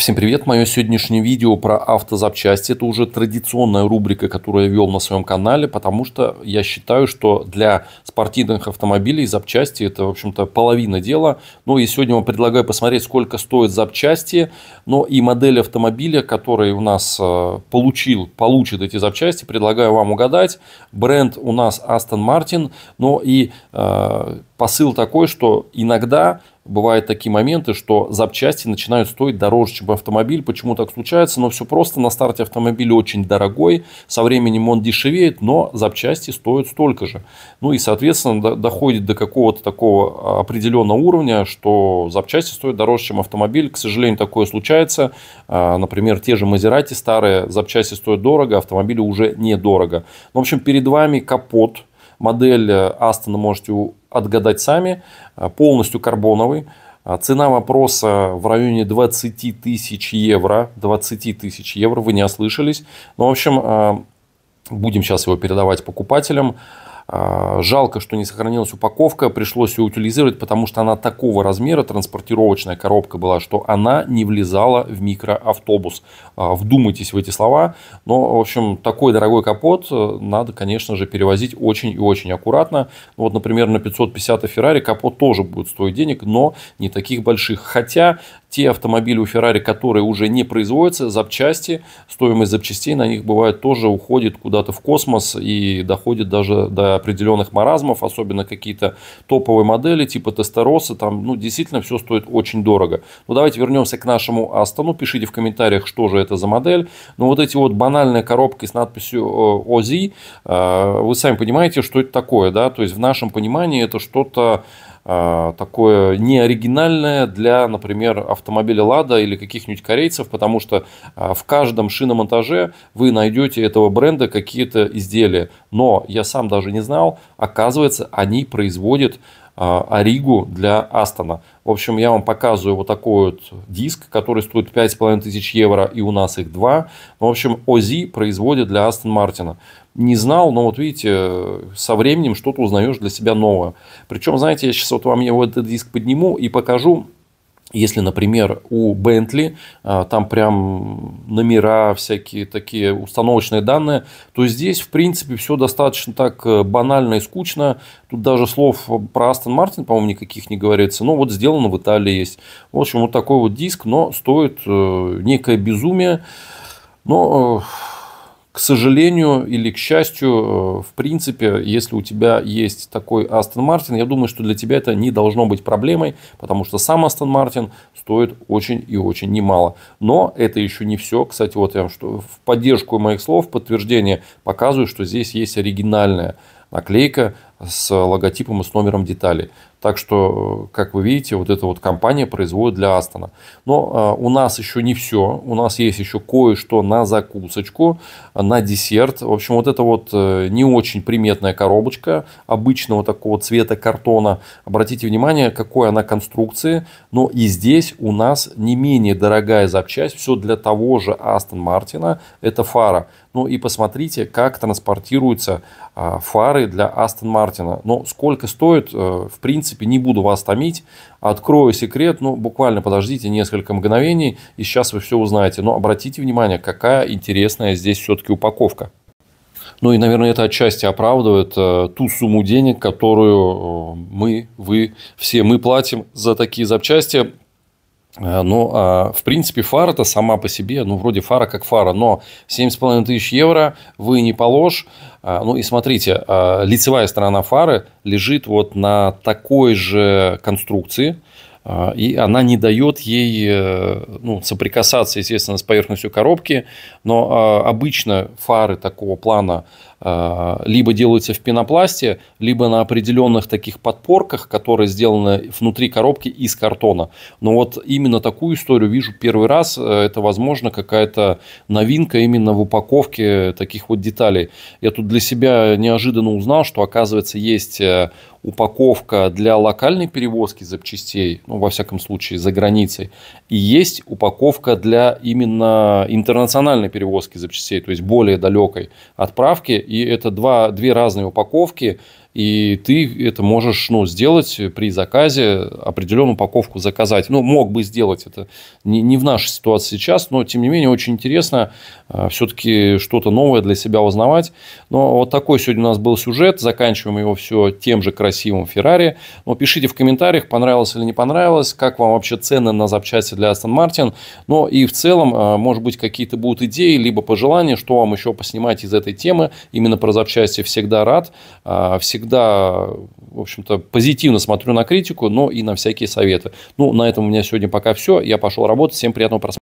Всем привет! Мое сегодняшнее видео про автозапчасти. Это уже традиционная рубрика, которую я вел на своем канале, потому что я считаю, что для спортивных автомобилей запчасти это, в общем-то, половина дела. Ну и сегодня вам предлагаю посмотреть, сколько стоят запчасти, но ну и модель автомобиля, который у нас э, получил, получит эти запчасти, предлагаю вам угадать. Бренд у нас Aston Martin, но и э, посыл такой, что иногда бывают такие моменты, что запчасти начинают стоить дороже, чем автомобиль. Почему так случается? Но все просто. На старте автомобиль очень дорогой, со временем он дешевеет, но запчасти стоят столько же. Ну и, соответственно, доходит до какого-то такого а, определенного уровня, что запчасти стоят дороже, чем автомобиль. К сожалению, такое случается. А, например, те же Мазерати старые, запчасти стоят дорого, автомобили уже недорого. Ну, в общем, перед вами капот – Модель Астона э, можете отгадать сами. Э, полностью карбоновый. Э, цена вопроса в районе 20 тысяч евро. 20 тысяч евро, вы не ослышались. Ну, в общем, будем сейчас его передавать покупателям. А, жалко, что не сохранилась упаковка, пришлось ее утилизировать, потому что она такого размера, транспортировочная коробка была, что она не влезала в микроавтобус. А, вдумайтесь в эти слова. Но, в общем, такой дорогой капот э, надо, конечно же, перевозить очень и очень аккуратно. Ну, вот, например, на 550 Феррари капот тоже будет стоить денег, но не таких больших. Хотя те автомобили у Феррари, которые уже не производятся, запчасти, стоимость запчастей на них бывает тоже уходит куда-то в космос и доходит даже до определенных маразмов, особенно какие-то топовые модели типа Тестероса, там, ну, действительно все стоит очень дорого. Ну, давайте вернемся к нашему Астону, пишите в комментариях, что же это за модель. Ну, вот эти вот банальные коробки с надписью OZ, э, э, вы сами понимаете, что это такое, да, то есть в нашем понимании это что-то а, такое неоригинальное для, например, автомобиля «Лада» или каких-нибудь корейцев, потому что а, в каждом шиномонтаже вы найдете этого бренда какие-то изделия. Но я сам даже не знал, оказывается, они производят а, Оригу для Астона. В общем, я вам показываю вот такой вот диск, который стоит 5500 евро, и у нас их два. В общем, ОЗИ производит для Астон Мартина не знал, но вот видите, со временем что-то узнаешь для себя новое. Причем, знаете, я сейчас вот вам его этот диск подниму и покажу, если, например, у Бентли а, там прям номера, всякие такие установочные данные, то здесь, в принципе, все достаточно так э, банально и скучно. Тут даже слов про Aston Martin, по-моему, никаких не говорится. Но вот сделано в Италии есть. В общем, вот такой вот диск, но стоит э, некое безумие. Но э, сожалению или к счастью, э, в принципе, если у тебя есть такой Астон Мартин, я думаю, что для тебя это не должно быть проблемой, потому что сам Астон Мартин стоит очень и очень немало. Но это еще не все. Кстати, вот я что, в поддержку моих слов, в подтверждение показываю, что здесь есть оригинальная наклейка с логотипом и с номером деталей. Так что, э, как вы видите, вот эта вот компания производит для Астона. Но э, у нас еще не все. У нас есть еще кое-что на закусочку, на десерт. В общем, вот эта вот э, не очень приметная коробочка обычного такого цвета картона. Обратите внимание, какой она конструкции. Но и здесь у нас не менее дорогая запчасть. Все для того же Астон Мартина. Это фара. Ну и посмотрите, как транспортируются э, фары для Астон Мартина. Но сколько стоит, э, в принципе, принципе, не буду вас томить. Открою секрет, ну, буквально подождите несколько мгновений, и сейчас вы все узнаете. Но обратите внимание, какая интересная здесь все-таки упаковка. Ну и, наверное, это отчасти оправдывает э, ту сумму денег, которую э, мы, вы, все мы платим за такие запчасти. Э, ну, а, в принципе, фара-то сама по себе, ну, вроде фара как фара, но 7,5 тысяч евро вы не положь. А, ну, и смотрите, а, лицевая сторона фары лежит вот на такой же конструкции, а, и она не дает ей э, ну, соприкасаться, естественно, с поверхностью коробки, но а, обычно фары такого плана а, либо делаются в пенопласте, либо на определенных таких подпорках, которые сделаны внутри коробки из картона. Но вот именно такую историю вижу первый раз. Э, это, возможно, какая-то новинка именно в упаковке таких вот деталей. Я тут для себя неожиданно узнал, что, оказывается, есть э, упаковка для локальной перевозки запчастей, ну, во всяком случае, за границей, и есть упаковка для именно интернациональной перевозки запчастей, то есть более далекой отправки, и это два, две разные упаковки, и ты это можешь ну, сделать при заказе, определенную упаковку заказать. Ну, мог бы сделать это не, не в нашей ситуации сейчас, но, тем не менее, очень интересно э, все-таки что-то новое для себя узнавать. Но вот такой сегодня у нас был сюжет, заканчиваем его все тем же красивым Феррари. Но пишите в комментариях, понравилось или не понравилось, как вам вообще цены на запчасти для Aston Martin. Но и в целом, э, может быть, какие-то будут идеи, либо пожелания, что вам еще поснимать из этой темы. Именно про запчасти всегда рад, э, всегда всегда, в общем-то, позитивно смотрю на критику, но и на всякие советы. Ну, на этом у меня сегодня пока все. Я пошел работать. Всем приятного просмотра.